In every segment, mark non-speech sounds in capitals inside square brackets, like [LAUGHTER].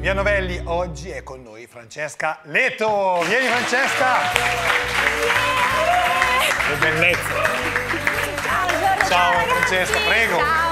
Via Novelli. Oggi è con noi Francesca Leto. Vieni Francesca! Che bellezza! Ciao, Francesca, prego! Ciao.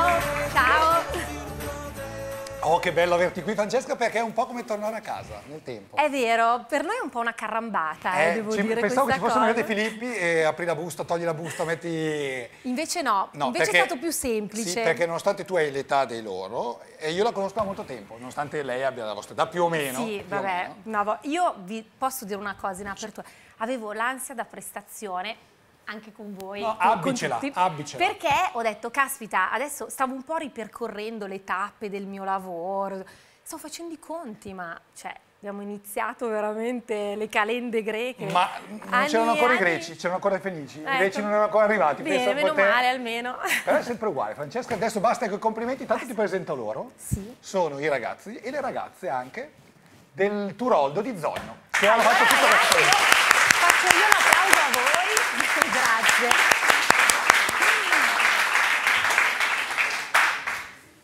Oh, che bello averti qui, Francesca, perché è un po' come tornare a casa nel tempo. È vero, per noi è un po' una carambata, eh, eh, devo ci, dire. Pensavo che ci fossero dei Filippi e apri la busta, togli la busta, metti. Invece no, no invece perché, è stato più semplice. Sì, perché nonostante tu hai l'età dei loro, e io la conosco da molto tempo, nonostante lei abbia la vostra età più o meno. Sì, vabbè, meno. No, io vi posso dire una cosa in apertura. Avevo l'ansia da prestazione anche con voi. No, abbicela, abbicela. Perché ho detto, caspita, adesso stavo un po' ripercorrendo le tappe del mio lavoro, sto facendo i conti, ma cioè, abbiamo iniziato veramente le calende greche. Ma non c'erano ancora anni... i greci, c'erano ancora i fenici, ecco. i greci non erano ancora arrivati. Bene, meno poter... male almeno. Però è sempre uguale, Francesca, adesso basta con i complimenti, tanto ti presento loro. Sì. Sono i ragazzi e le ragazze anche del Turoldo di Zonno, che hanno ah, fatto tutto lo stesso.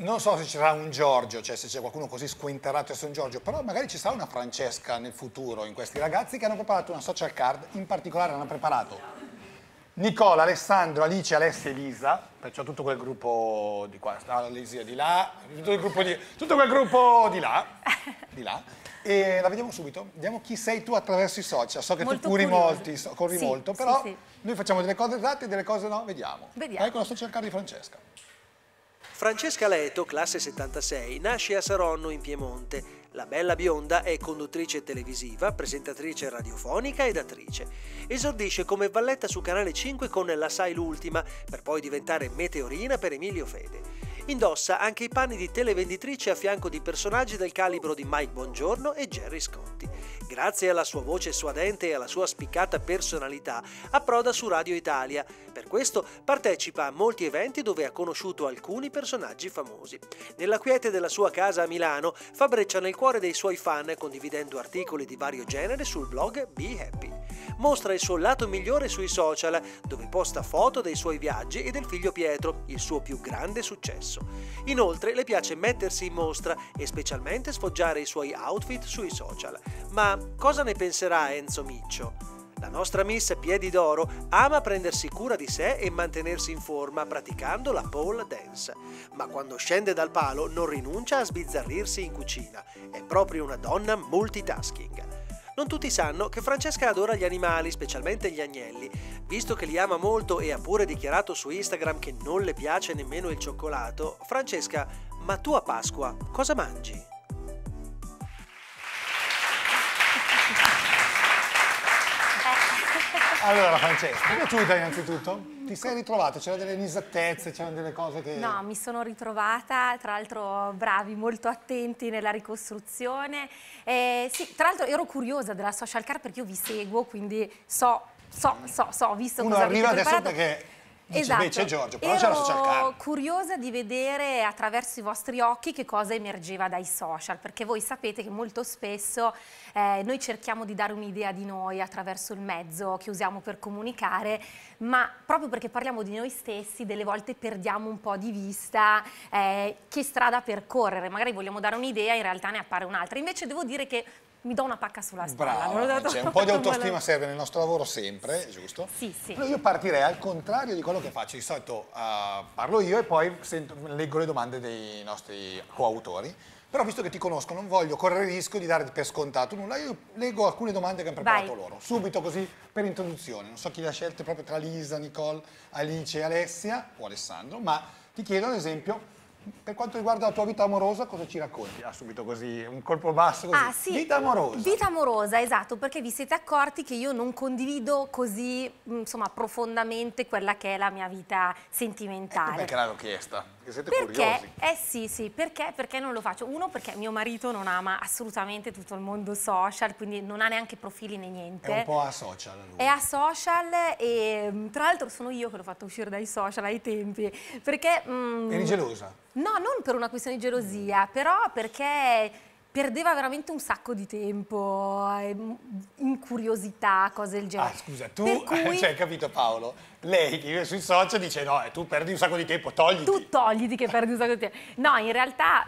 non so se ci sarà un Giorgio, cioè se c'è qualcuno così squinterato e su un Giorgio, però magari ci sarà una Francesca nel futuro in questi ragazzi che hanno preparato una social card, in particolare hanno preparato Nicola, Alessandro, Alice, Alessia e Elisa, perciò tutto quel gruppo di qua, ah, Alessia di là, tutto, di, tutto quel gruppo di là, di là, e la vediamo subito, vediamo chi sei tu attraverso i social, so che molto tu curi curioso. molti, corri sì, molto, però sì, sì. noi facciamo delle cose esatte e delle cose no, vediamo. Vediamo. Ecco la social card di Francesca. Francesca Leto, classe 76, nasce a Saronno in Piemonte. La bella bionda è conduttrice televisiva, presentatrice radiofonica ed attrice. Esordisce come valletta su Canale 5 con La Sai l'ultima, per poi diventare meteorina per Emilio Fede. Indossa anche i panni di televenditrice a fianco di personaggi del calibro di Mike Bongiorno e Jerry Scotti. Grazie alla sua voce suadente e alla sua spiccata personalità, approda su Radio Italia. Per questo partecipa a molti eventi dove ha conosciuto alcuni personaggi famosi. Nella quiete della sua casa a Milano fa breccia nel cuore dei suoi fan condividendo articoli di vario genere sul blog Be Happy. Mostra il suo lato migliore sui social, dove posta foto dei suoi viaggi e del figlio Pietro, il suo più grande successo. Inoltre le piace mettersi in mostra e specialmente sfoggiare i suoi outfit sui social. Ma cosa ne penserà Enzo Miccio? La nostra Miss Piedi d'Oro ama prendersi cura di sé e mantenersi in forma praticando la pole dance, ma quando scende dal palo non rinuncia a sbizzarrirsi in cucina. È proprio una donna multitasking. Non tutti sanno che Francesca adora gli animali, specialmente gli agnelli. Visto che li ama molto e ha pure dichiarato su Instagram che non le piace nemmeno il cioccolato, Francesca, ma tu a Pasqua cosa mangi? Allora Francesca, è piaciuta innanzitutto? Ti sei ritrovata? C'erano delle misattezze, c'erano delle cose che... No, mi sono ritrovata, tra l'altro bravi, molto attenti nella ricostruzione. Eh, sì, tra l'altro ero curiosa della social car perché io vi seguo, quindi so, so, so, so, ho visto Uno cosa arriva adesso perché Esatto. Invece Giorgio, però Ero ce cercare. curiosa di vedere attraverso i vostri occhi che cosa emergeva dai social, perché voi sapete che molto spesso eh, noi cerchiamo di dare un'idea di noi attraverso il mezzo che usiamo per comunicare, ma proprio perché parliamo di noi stessi, delle volte perdiamo un po' di vista eh, che strada percorrere. Magari vogliamo dare un'idea, in realtà ne appare un'altra. Invece devo dire che mi do una pacca sulla spalla. Brava, dato... Cioè, un po' di autostima serve nel nostro lavoro sempre, giusto? Sì, sì. Però io partirei al contrario di quello che faccio. Di solito uh, parlo io e poi sento, leggo le domande dei nostri coautori. Però visto che ti conosco non voglio correre il rischio di dare per scontato nulla, io leggo alcune domande che hanno preparato Vai. loro, subito così per introduzione. Non so chi le ha scelte proprio tra Lisa, Nicole, Alice, e Alessia o Alessandro, ma ti chiedo ad esempio per quanto riguarda la tua vita amorosa, cosa ci racconti? Ah, subito così, un colpo basso così. Ah, sì. Vita amorosa. Vita amorosa, esatto, perché vi siete accorti che io non condivido così, mm, insomma, profondamente quella che è la mia vita sentimentale. perché l'avevo chiesta? Perché siete perché, curiosi. Eh sì, sì, perché? Perché non lo faccio? Uno, perché mio marito non ama assolutamente tutto il mondo social, quindi non ha neanche profili né niente. È un po' a social lui. È a social e mm, tra l'altro sono io che l'ho fatto uscire dai social ai tempi, perché... Mm, Eri gelosa? No, non per una questione di gelosia, mm. però perché perdeva veramente un sacco di tempo, eh, incuriosità, cose del genere. Ah, scusa, tu, cui... [LAUGHS] cioè, capito Paolo? Lei che sui social dice no, eh, tu perdi un sacco di tempo, togliti. Tu togliti che perdi un sacco di tempo. No, in realtà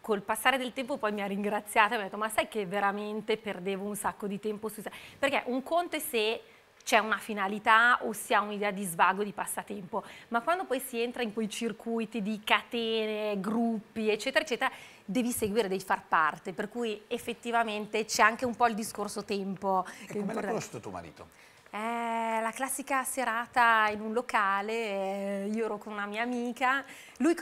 col passare del tempo poi mi ha ringraziata e mi ha detto ma sai che veramente perdevo un sacco di tempo sui social? Perché un conto è se c'è una finalità o si ha un'idea di svago, di passatempo, ma quando poi si entra in quei circuiti di catene, gruppi, eccetera, eccetera, devi seguire, devi far parte, per cui effettivamente c'è anche un po' il discorso tempo. E come l'ha conosciuto tuo marito? Eh, la classica serata in un locale, eh, io ero con una mia amica, lui,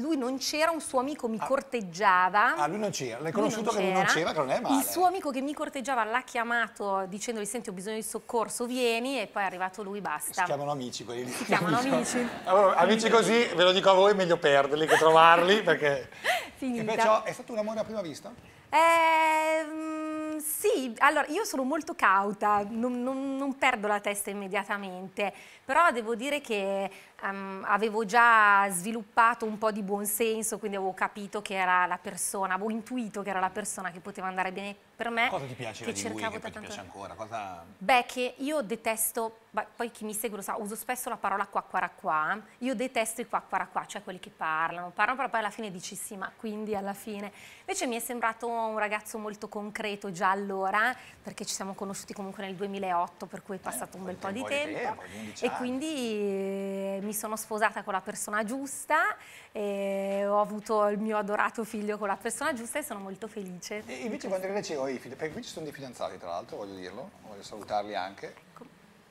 lui non c'era, un suo amico mi ah, corteggiava. Ah, lui non c'era, l'hai conosciuto che lui non c'era, che non è male. Il suo amico che mi corteggiava l'ha chiamato dicendogli senti ho bisogno di soccorso, vieni e poi è arrivato lui, basta. Si chiamano amici quelli. Si chiamano amici. allora, amici così, ve lo dico a voi, meglio perderli che trovarli perché... [LAUGHS] Finita. E perciò è stato un amore a prima vista? Eh... Ehm, sì, allora io sono molto cauta, non, non, non, perdo la testa immediatamente, però devo dire che um, avevo già sviluppato un po' di buon senso, quindi avevo capito che era la persona, avevo intuito che era la persona che poteva andare bene per me cosa ti piace che cercavo da tanto piace ancora? Cosa... Beh, che io detesto, poi chi mi segue lo sa, uso spesso la parola qua qua qua, io detesto i qua qua qua, cioè quelli che parlano, parlano però poi alla fine dici sì, ma quindi alla fine. Invece mi è sembrato un ragazzo molto concreto già allora, perché ci siamo conosciuti comunque nel 2008, per cui è eh, passato eh, un bel po' di tempo, tempo e quindi eh, mi sono sposata con la persona giusta, eh, ho avuto il mio adorato figlio con la persona giusta e sono molto felice. E invece quando invece ho poi, perché qui ci sono dei fidanzati tra l'altro, voglio dirlo, voglio salutarli anche.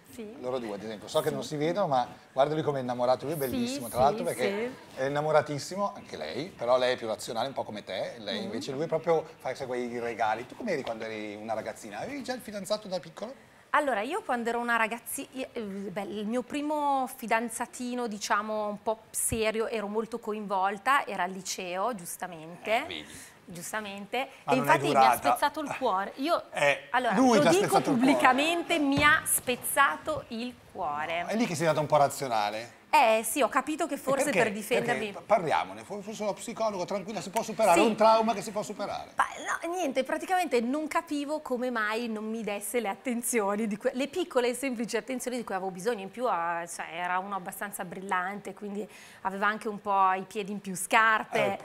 Sì. Loro due ad esempio, so che sì. non si vedono ma guardali come è innamorato lui, è bellissimo sì, tra l'altro perché è innamoratissimo, anche lei, però lei è più razionale un po' come te, lei mm. invece lui proprio fa quei regali. Tu come eri quando eri una ragazzina? Avevi già il fidanzato da piccolo? Allora, io quando ero una ragazzina, eh, il mio primo fidanzatino, diciamo, un po' serio, ero molto coinvolta, era al liceo, giustamente. Eh, giustamente, Ma e infatti mi ha spezzato il cuore. Io, eh, allora, lo dico pubblicamente, mi ha spezzato il cuore. No, è lì che sei stato un po' razionale. Eh sì, ho capito che forse perché, per difendermi... parliamone, forse sono psicologo, tranquilla, si può superare, sì. un trauma che si può superare. Pa no, niente, praticamente non capivo come mai non mi desse le attenzioni, cui, le piccole e semplici attenzioni di cui avevo bisogno, in più ah, cioè, era uno abbastanza brillante, quindi aveva anche un po' i piedi in più scarpe. Eh,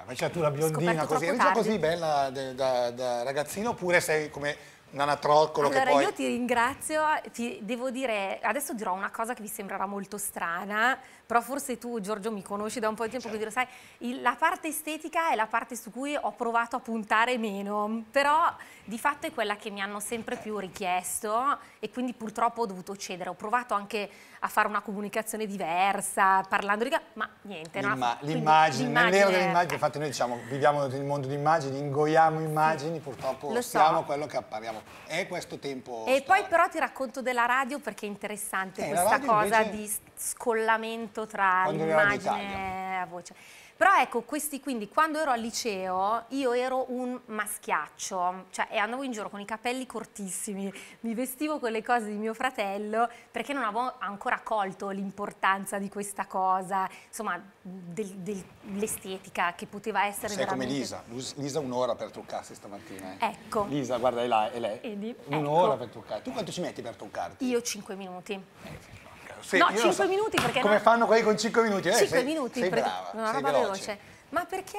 Invece cioè, tu la biondina così, eri già così bella da, da, da ragazzino oppure sei come nanatroccolo allora, che poi... io ti ringrazio, ti devo dire, adesso dirò una cosa che vi sembrerà molto strana, però forse tu Giorgio mi conosci da un po' di tempo, certo. quindi lo sai, il, la parte estetica è la parte su cui ho provato a puntare meno, però di fatto è quella che mi hanno sempre più richiesto e quindi purtroppo ho dovuto cedere. Ho provato anche a fare una comunicazione diversa, parlando di... ma niente. l'immagine, no? nell'era dell'immagine, infatti noi diciamo viviamo nel mondo di immagini, ingoiamo immagini, purtroppo Lo siamo so. quello che appariamo. È questo tempo... E storico. poi però ti racconto della radio perché è interessante eh, questa cosa invece... di scollamento tra l'immagine e la voce. Però ecco, questi quindi, quando ero al liceo, io ero un maschiaccio, cioè andavo in giro con i capelli cortissimi, mi vestivo con le cose di mio fratello, perché non avevo ancora colto l'importanza di questa cosa, insomma, del, dell'estetica che poteva essere Sei veramente... come Lisa, Lisa un'ora per truccarsi stamattina. Eh. Ecco. Lisa, guarda, è là, è lei. Ecco. Un'ora ecco. per truccarti. Tu quanto ci metti per truccarti? Io cinque minuti. Eh, sì, no, 5 so. minuti perché... Come no... fanno quelli con 5 minuti? Eh, 5 sei, minuti, sei brava, sei veloce. veloce. Ma perché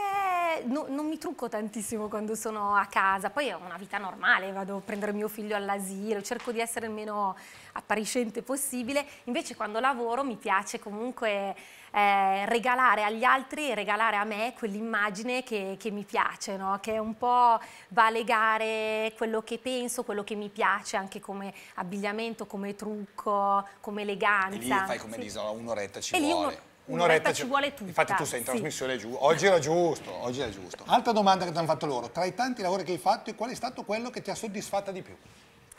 no, non mi trucco tantissimo quando sono a casa, poi ho una vita normale, vado a prendere mio figlio all'asilo, cerco di essere il meno appariscente possibile, invece quando lavoro mi piace comunque eh, regalare agli altri e regalare a me quell'immagine che, che, mi piace, no? che un po' va a legare quello che penso, quello che mi piace anche come abbigliamento, come trucco, come eleganza. E lì fai come sì. un'oretta ci e vuole un'oretta ci, ci vuole tutta. Infatti tu sei in trasmissione sì. giù, oggi era giusto, oggi era giusto. Altra domanda che ti hanno fatto loro, tra i tanti lavori che hai fatto, qual è stato quello che ti ha soddisfatta di più?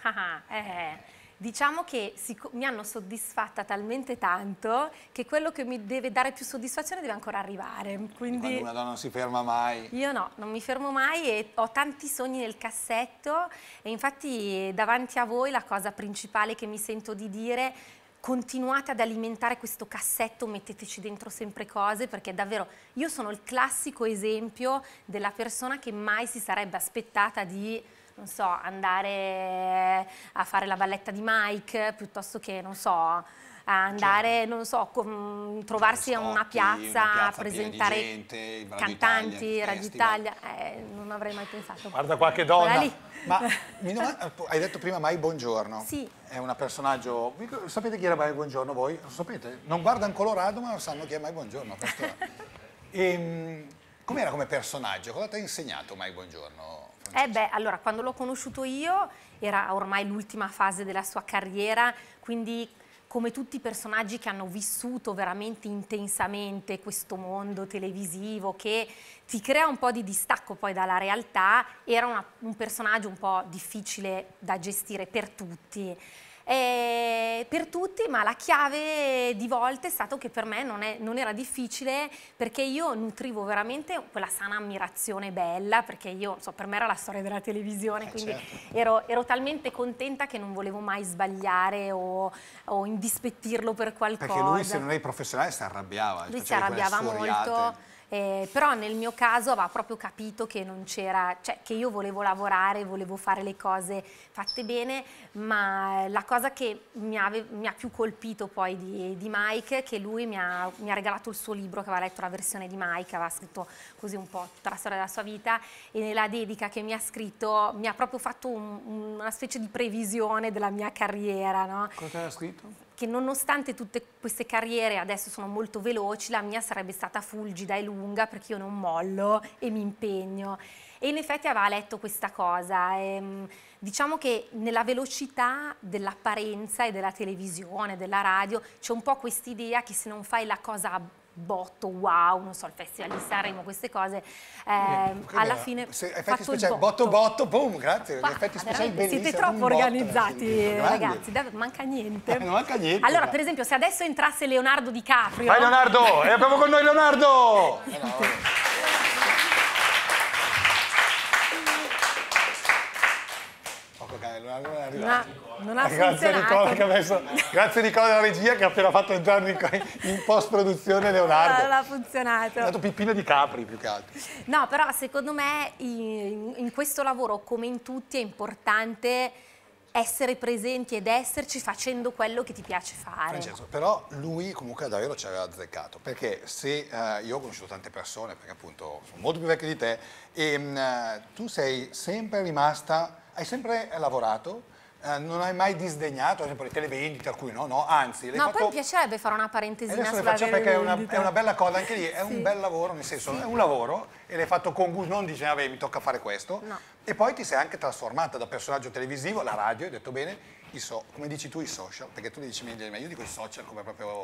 Ah, ah eh. Diciamo che si, mi hanno soddisfatta talmente tanto che quello che mi deve dare più soddisfazione deve ancora arrivare. Quindi Quando una donna non si ferma mai. Io no, non mi fermo mai e ho tanti sogni nel cassetto e infatti davanti a voi la cosa principale che mi sento di dire continuate ad alimentare questo cassetto, metteteci dentro sempre cose, perché davvero io sono il classico esempio della persona che mai si sarebbe aspettata di non so, andare a fare la balletta di Mike piuttosto che, non so, a andare, certo. non so, com, mm, trovarsi a una piazza, una piazza a presentare gente, cantanti, Radio Italia, eh, non avrei mai pensato. Guarda qualche donna. Ma [LAUGHS] eh, hai detto prima mai buongiorno. Sì. È un personaggio, sapete chi era mai buongiorno voi? Lo sapete? Non guardano Colorado ma sanno chi è mai buongiorno. [LAUGHS] Ehm, com'era come personaggio? Cosa ti ha insegnato mai buongiorno? Eh beh, allora, quando l'ho conosciuto io era ormai l'ultima fase della sua carriera, quindi come tutti i personaggi che hanno vissuto veramente intensamente questo mondo televisivo che ti crea un po' di distacco poi dalla realtà, era una, un personaggio un po' difficile da gestire per tutti eh, per tutti, ma la chiave di volte è stato che per me non, è, non, era difficile perché io nutrivo veramente quella sana ammirazione bella, perché io, so, per me era la storia della televisione, eh, quindi certo. ero, ero, talmente contenta che non volevo mai sbagliare o, o indispettirlo per qualcosa. Perché lui se non è professionale si arrabbiava. Lui cioè si arrabbiava molto eh, però nel mio caso aveva proprio capito che non c'era, cioè che io volevo lavorare, volevo fare le cose fatte bene, ma la cosa che mi, ave, mi ha più colpito poi di, di Mike è che lui mi ha, mi ha, regalato il suo libro, che aveva letto la versione di Mike, aveva scritto così un po' tutta la storia della sua vita e nella dedica che mi ha scritto mi ha proprio fatto un, una specie di previsione della mia carriera. No? Cosa ha scritto? che nonostante tutte queste carriere adesso sono molto veloci, la mia sarebbe stata fulgida e lunga perché io non mollo e mi impegno. E in effetti aveva letto questa cosa. E, ehm, diciamo che nella velocità dell'apparenza e della televisione, della radio, c'è un po' questa idea che se non fai la cosa botto, wow, non so, il festival di Sanremo, queste cose, ehm, eh, alla fine se, effetti speciali, botto. botto, botto, boom, grazie, Qua, effetti speciali benissimo. Siete troppo organizzati, botto, ragazzi, da, manca niente. Eh, manca niente. Allora, per esempio, se adesso entrasse Leonardo Di Caprio... Vai Leonardo, e abbiamo con noi Leonardo! eh, no, Leonardo è arrivato. Ma non ha grazie funzionato. Nicola che ha messo, grazie Nicola della regia che ha appena fatto entrare in, in post-produzione Leonardo. Non ha funzionato. È stato Pippino di Capri più che altro. No, però secondo me in, in questo lavoro, come in tutti, è importante essere presenti ed esserci facendo quello che ti piace fare. Francesco, però lui comunque davvero ci aveva azzeccato, perché se uh, io ho conosciuto tante persone, perché appunto sono molto più vecchio di te, e um, tu sei sempre rimasta, hai sempre lavorato, eh, non hai mai disdegnato, ad esempio, le televendite, alcuni no, no, anzi... No, fatto... poi mi piacerebbe fare una parentesina sulla faccio perché è una, è una, bella cosa, anche lì è sì. un bel lavoro, nel senso, sì. è un lavoro e l'hai fatto con gusto, non dici, vabbè, mi tocca fare questo, no. e poi ti sei anche trasformata da personaggio televisivo, la radio, hai detto bene, So, come dici tu i social, perché tu dici ma io dico i social come proprio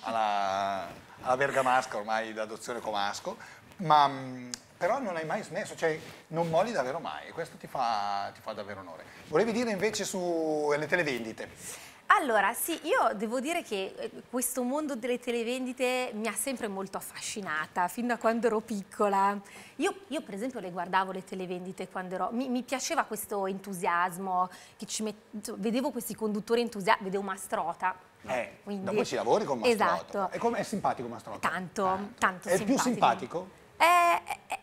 alla, alla vergamasca ormai d'adozione comasco, ma mm, però non hai mai smesso, cioè non molli davvero mai e questo ti fa, ti fa davvero onore. Volevi dire invece sulle televendite? Allora, sì, io devo dire che eh, questo mondo delle televendite mi ha sempre molto affascinata, fin da quando ero piccola. Io, io per esempio, le guardavo le televendite quando ero... Mi, mi piaceva questo entusiasmo, met... vedevo questi conduttori entusiasti, vedevo Mastrota, eh, quindi... dopo ci lavori con Mastrota. Esatto. E com'è simpatico Mastrota? Tanto, tanto, tanto È simpatico. più simpatico? Eh... eh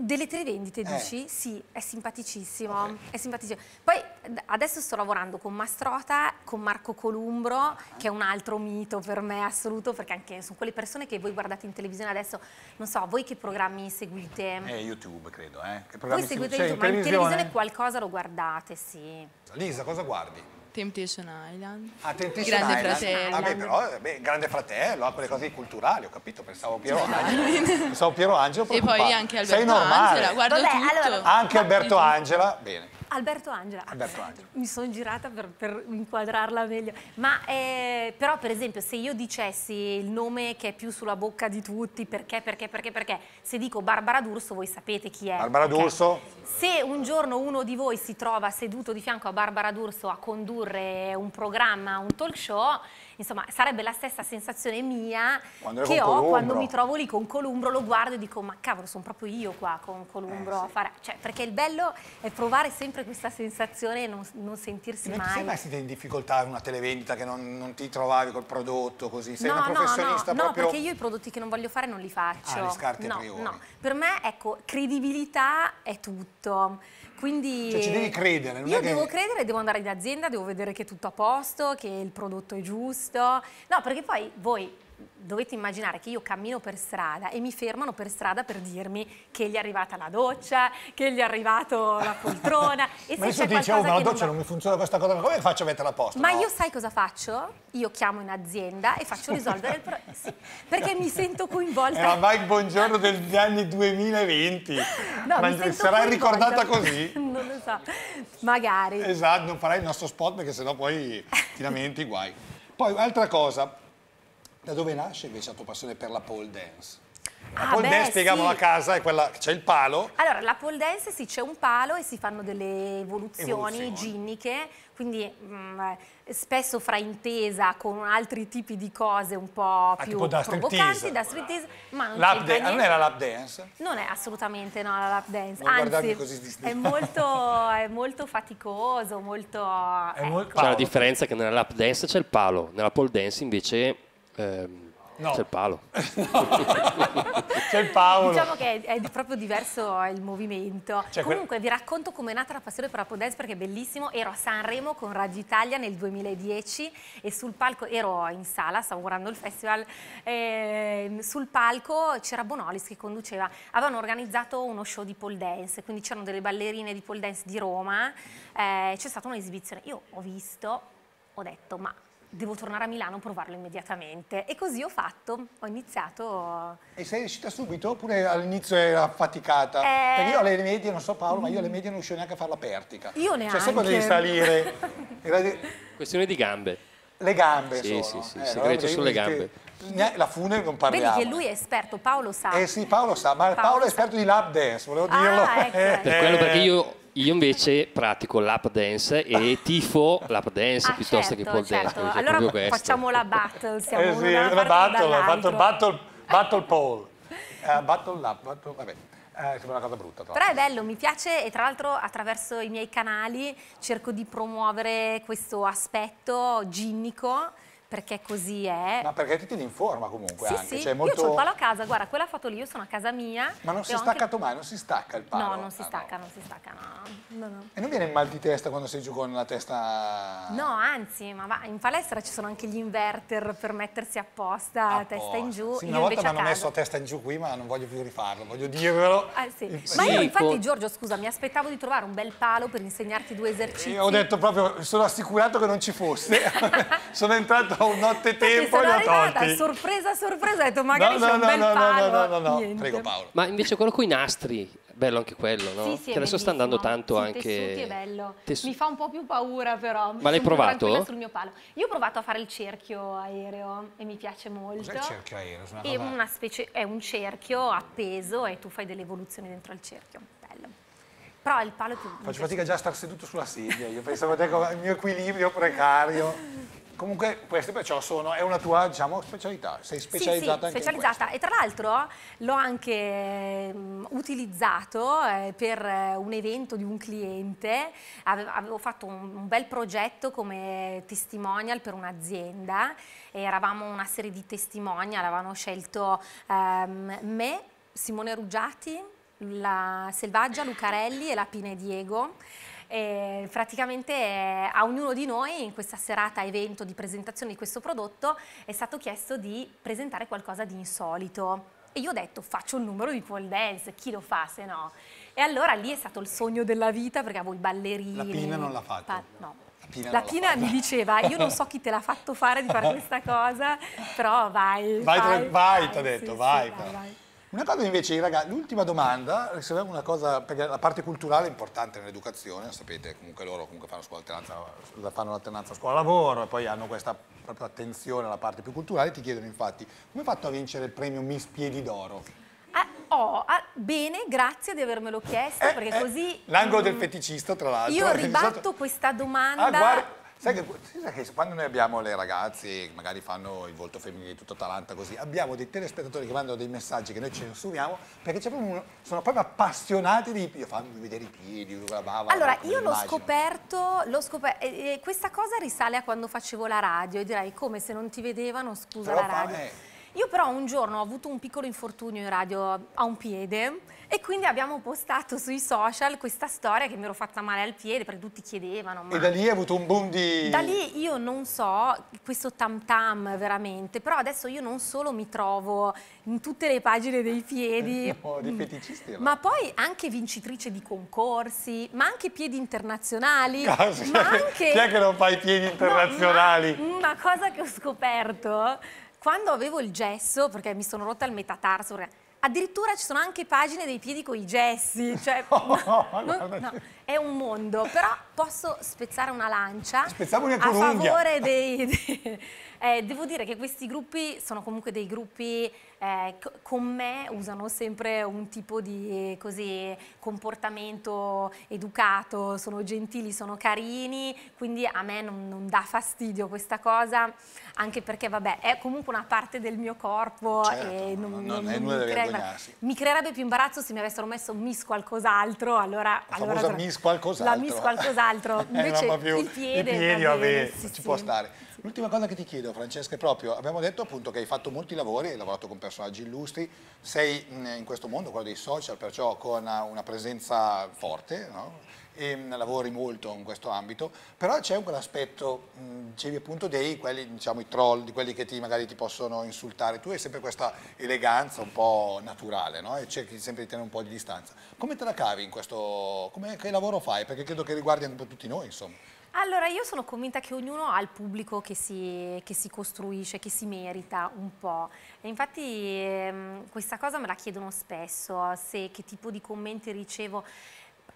delle tre vendite, eh. dici? Sì, è simpaticissimo, okay. è simpaticissimo. Poi adesso sto lavorando con Mastrota, con Marco Columbro, uh che è un altro mito per me assoluto, perché anche sono quelle persone che voi guardate in televisione adesso, non so, voi che programmi seguite? Eh, YouTube, credo, eh. Che programmi voi seguite cioè, YouTube, ma in televisione qualcosa lo guardate, sì. Lisa, cosa guardi? Temptation Island. Ah, Temptation Grande Island. Fratello. Vabbè, però, beh, Grande Fratello, ha quelle cose culturali, ho capito, pensavo Piero Angelo. pensavo Piero Angelo. E poi anche Alberto Sei normale. Angela, Vabbè, tutto. Allora, anche Alberto Angela, bene. Alberto Angela. Alberto Angela. Mi sono girata per, per inquadrarla meglio. Ma eh, però per esempio se io dicessi il nome che è più sulla bocca di tutti, perché, perché, perché, perché, se dico Barbara D'Urso voi sapete chi è. Barbara okay? D'Urso? Se un giorno uno di voi si trova seduto di fianco a Barbara D'Urso a condurre un programma, un talk show, Insomma, sarebbe la stessa sensazione mia quando che ho Columbro. quando mi trovo lì con Columbro, lo guardo e dico ma cavolo, sono proprio io qua con Columbro eh, sì. fare... cioè, perché il bello è provare sempre questa sensazione e non, non sentirsi non mai. Non sei mai stata in difficoltà in una televendita che non, non, ti trovavi col prodotto così? Sei no, una professionista no, no, proprio... no, perché io i prodotti che non voglio fare non li faccio. Ah, li scarti no, no. Per me, ecco, credibilità è tutto. Quindi cioè, ci devi credere. io devo che... credere, devo andare in azienda, devo vedere che è tutto a posto, che il prodotto è giusto giusto? No, perché poi voi dovete immaginare che io cammino per strada e mi fermano per strada per dirmi che gli è arrivata la doccia, che gli è arrivata la [LAUGHS] poltrona. e se ma io dice, oh, ma la doccia non, mi funziona questa cosa, ma come faccio a metterla a posto? Ma no? io sai cosa faccio? Io chiamo in azienda e faccio risolvere il problema, [LAUGHS] sì, perché mi sento coinvolta. Era eh, Mike Buongiorno degli anni 2020, no, ma sarà ricordata così? [LAUGHS] non lo so, magari. Esatto, non farai il nostro spot perché sennò poi ti lamenti, guai. Poi, altra cosa, da dove nasce invece la tua passione per la pole dance? La ah, pole dance, spiegavamo sì. a casa, è quella, c'è il palo. Allora, la pole dance sì, c'è un palo e si fanno delle evoluzioni, evoluzioni. ginniche, quindi mh, mm, eh, spesso fraintesa con altri tipi di cose un po' ah, più ah, tipo provocanti, da street tease, ma anche lap non è la lap dance? Non è assolutamente no, la lap dance, non anzi così è, molto, [LAUGHS] è molto faticoso, molto... Ecco. C'è la differenza che nella lap dance c'è il palo, nella pole dance invece... Ehm, No. C'è il palo. [LAUGHS] C'è il Paolo. Diciamo che è, è proprio diverso il movimento. Cioè, Comunque vi racconto come è nata la passione per la pole dance perché è bellissimo. Ero a Sanremo con Raggi Italia nel 2010 e sul palco ero in sala, stavo guardando il festival, eh, sul palco c'era Bonolis che conduceva. Avevano organizzato uno show di pole dance, quindi c'erano delle ballerine di pole dance di Roma. Eh, C'è stata un'esibizione. Io ho visto, ho detto ma devo tornare a Milano, a provarlo immediatamente. E così ho fatto, ho iniziato... E sei riuscita subito oppure all'inizio era affaticata? Eh... Perché io alle medie, non so Paolo, mm. ma io alle medie non riuscivo neanche a fare la pertica. Io cioè, neanche. Cioè sempre devi salire. [LAUGHS] di... Questione di gambe. Le gambe Sì, sono. sì, sì, eh, segreto sulle gambe. Che... La fune non parliamo. Vedi che lui è esperto, Paolo sa. Eh sì, Paolo sa, ma Paolo, Paolo è esperto sa. di lab dance, volevo ah, dirlo. Ah, ecco. [LAUGHS] per quello perché io io invece pratico lap dance e [LAUGHS] tifo lap dance ah, piuttosto certo, certo, che pole certo. dance. Allora facciamo la battle, eh siamo eh, sì, una battle, battle, battle, battle pole, uh, battle lap, battle, vabbè. Eh, sembra una cosa brutta. Però è bello, mi piace e tra l'altro attraverso i miei canali cerco di promuovere questo aspetto ginnico perché così è. Ma perché ti ti informa comunque sì, anche. Sì. Cioè molto... Io ho il palo a casa, guarda, quella foto lì, io sono a casa mia. Ma non si stacca anche... mai, non si stacca il palo. No, non si ah, stacca, no. non si stacca, no. No, no. E non viene il mal di testa quando sei giù con la testa... No, anzi, ma va, in palestra ci sono anche gli inverter per mettersi apposta, apposta. testa in giù. Sì, una volta mi hanno messo a testa in giù qui, ma non voglio più rifarlo, voglio dirvelo. Ah, sì. il... Ma io infatti, Giorgio, scusa, mi aspettavo di trovare un bel palo per insegnarti due esercizi. Io ho detto proprio, sono assicurato che non ci fosse. [LAUGHS] sono entrato ho [LAUGHS] un nottetempo e li ho arrivata, tolti. sorpresa, sorpresa, ho detto magari no, no, c'è no, bel no, palo. No, no, no, no, Niente. prego Paolo. Ma invece quello con i nastri, bello anche quello, no? Sì, sì, che adesso sta andando tanto sì, anche... Tessuti è bello. Tessu... Mi fa un po' più paura però. Ma l'hai provato? sul mio palo. Io ho provato a fare il cerchio aereo e mi piace molto. Cos'è il cerchio aereo? Una è, una specie... è un cerchio appeso e tu fai delle evoluzioni dentro al cerchio. Bello però il palo è più... Faccio fatica già a star seduto sulla sedia, io pensavo che il mio equilibrio precario. [LAUGHS] Comunque queste perciò sono, è una tua diciamo, specialità, sei specializzata sì, sì, specializzata e tra l'altro l'ho anche eh, utilizzato eh, per eh, un evento di un cliente, avevo, avevo fatto un, un, bel progetto come testimonial per un'azienda, eravamo una serie di testimonial, avevano scelto ehm, me, Simone Ruggiati, la Selvaggia, Lucarelli e la Pine Diego e praticamente eh, a ognuno di noi in questa serata evento di presentazione di questo prodotto è stato chiesto di presentare qualcosa di insolito. E io ho detto faccio un numero di pole dance, chi lo fa se no? E allora lì è stato il sogno della vita perché avevo i ballerini. La Pina non l'ha fatta. no. Pina la Pina mi diceva io non so [LAUGHS] chi te l'ha fatto fare di fare questa cosa, però vai. Vai, vai, vai, vai ti ha detto, sì, vai. Sì, vai una cosa invece, ragazzi, l'ultima domanda, una cosa, perché la parte culturale è importante nell'educazione, sapete, comunque loro comunque fanno, l'alternanza scuola-lavoro e poi hanno questa proprio attenzione alla parte più culturale, ti chiedono infatti, come hai fatto a vincere il premio Miss Piedi d'Oro? Ah, oh, ah, bene, grazie di avermelo chiesto, eh, perché eh, così... L'angolo um, del mm, feticista, tra l'altro. Io ribatto [LAUGHS] esatto. questa ah, domanda... Ah, guarda Sai che, sai che, quando noi abbiamo le ragazze che magari fanno il volto femminile di tutto Atalanta così, abbiamo dei telespettatori che mandano dei messaggi che noi censuriamo perché proprio uno, sono proprio appassionati di io vedere i piedi, la bava. Allora, io l'ho scoperto, scoperto eh, questa cosa risale a quando facevo la radio e direi come se non ti vedevano, scusa Però la radio. Fa, eh. Io però un giorno ho avuto un piccolo infortunio in radio a un piede e quindi abbiamo postato sui social questa storia che mi ero fatta male al piede perché tutti chiedevano. Ma... E da lì hai avuto un boom di... Da lì io non so, questo tam tam veramente, però adesso io non solo mi trovo in tutte le pagine dei piedi. [LAUGHS] no, dei feticisti. Ma poi anche vincitrice di concorsi, ma anche piedi internazionali. Casi, ah, ma anche... Chi è che non fa i piedi internazionali? No, una cosa che ho scoperto, quando avevo il gesso, perché mi sono rotta il metatarso, perché Addirittura ci sono anche pagine dei piedi con i gessi, [LAUGHS] cioè no, non, no, è un mondo, però posso spezzare una lancia Spezziamo una a favore dei, dei, [LAUGHS] [LAUGHS] Eh, devo dire che questi gruppi sono comunque dei gruppi eh, con me usano sempre un tipo di così, comportamento educato, sono gentili, sono carini, quindi a me non, non dà fastidio questa cosa, anche perché vabbè è comunque una parte del mio corpo certo, e non, non, non, non è nulla da vergognarsi. Mi creerebbe più imbarazzo se mi avessero messo Miss qualcos'altro, allora... La allora, Miss qualcos'altro. La Miss qualcos'altro, [LAUGHS] eh, invece eh, più, il piede... Il piede, vabbè, ci può stare. L'ultima cosa che ti chiedo, Francesca, è proprio, abbiamo detto appunto che hai fatto molti lavori, hai lavorato con personaggi illustri, sei mm, in questo mondo, quello dei social, perciò con una presenza forte, no? e mm, lavori molto in questo ambito, però c'è un quell'aspetto, mm, dicevi appunto, dei quelli, diciamo, i troll, di quelli che ti, magari ti possono insultare, tu hai sempre questa eleganza un po' naturale, no? e cerchi sempre di tenere un po' di distanza. Come te la cavi in questo, come, che lavoro fai? Perché credo che riguardi un po' tutti noi, insomma. Allora, io sono convinta che ognuno ha il pubblico che si, che si costruisce, che si merita un po'. E infatti ehm, questa cosa me la chiedono spesso, se che tipo di commenti ricevo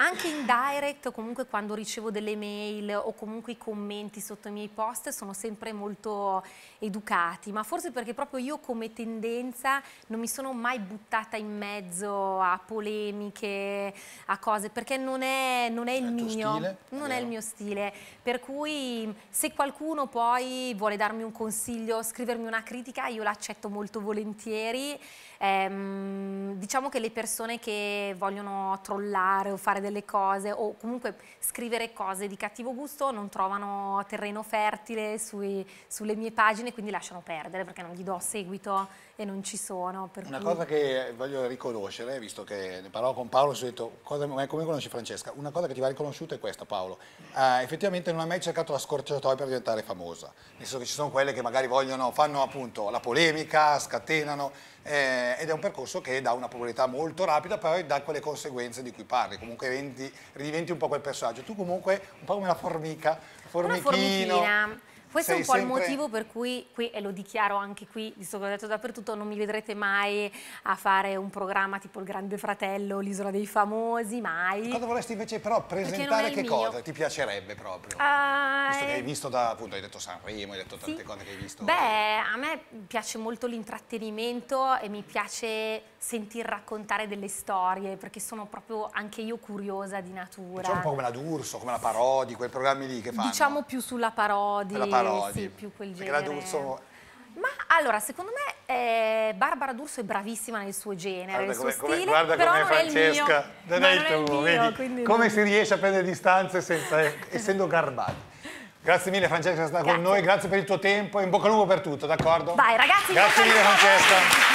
anche in direct comunque quando ricevo delle mail o comunque i commenti sotto i miei post sono sempre molto educati, ma forse perché proprio io come tendenza non mi sono mai buttata in mezzo a polemiche, a cose, perché non è, non è il, il certo, mio, stile, non è, è il mio stile, per cui se qualcuno poi vuole darmi un consiglio, scrivermi una critica, io l'accetto molto volentieri, ehm, diciamo che le persone che vogliono trollare o fare delle le cose o comunque scrivere cose di cattivo gusto non trovano terreno fertile sui, sulle mie pagine, quindi lasciano perdere perché non gli do seguito e non ci sono. Una cui... cosa che voglio riconoscere, visto che ne parlavo con Paolo, ho detto cosa, come conosci Francesca, una cosa che ti va riconosciuta è questa Paolo, eh, effettivamente non hai mai cercato la scorciatoia per diventare famosa, nel senso che ci sono quelle che magari vogliono, fanno appunto la polemica, scatenano, eh, ed è un percorso che dà una probabilità molto rapida, però dà quelle conseguenze di cui parli, comunque diventi, diventi un po' quel personaggio, tu comunque un po' come una formica, formichino. Una questo è un po' sempre... il motivo per cui, qui, e lo dichiaro anche qui, visto che ho detto dappertutto, non mi vedrete mai a fare un programma tipo il Grande Fratello, l'Isola dei Famosi, mai. Cosa vorresti invece però presentare che mio. cosa? Ti piacerebbe proprio? Uh, visto che hai eh, visto da, appunto, hai detto Sanremo, hai detto tante sì. cose che hai visto. Beh, a me piace molto l'intrattenimento e mi piace sentir raccontare delle storie, perché sono proprio anche io curiosa di natura. Cioè un po' come la D'Urso, come la Parodi, quei programmi lì che fanno. Diciamo più sulla Parodi. La parodi Parodi. Sì, più quel genere. D'Urso... Ma allora, secondo me eh, Barbara D'Urso è bravissima nel suo genere, guarda nel suo come, stile, come, guarda però come Francesca, non è il mio. Non è il tuo, mio come si riesce a prendere distanze senza, [LAUGHS] essendo garbati. Grazie mille Francesca per è stata con noi, grazie per il tuo tempo e in bocca al lupo per tutto, d'accordo? Vai ragazzi! Grazie mille Francesca!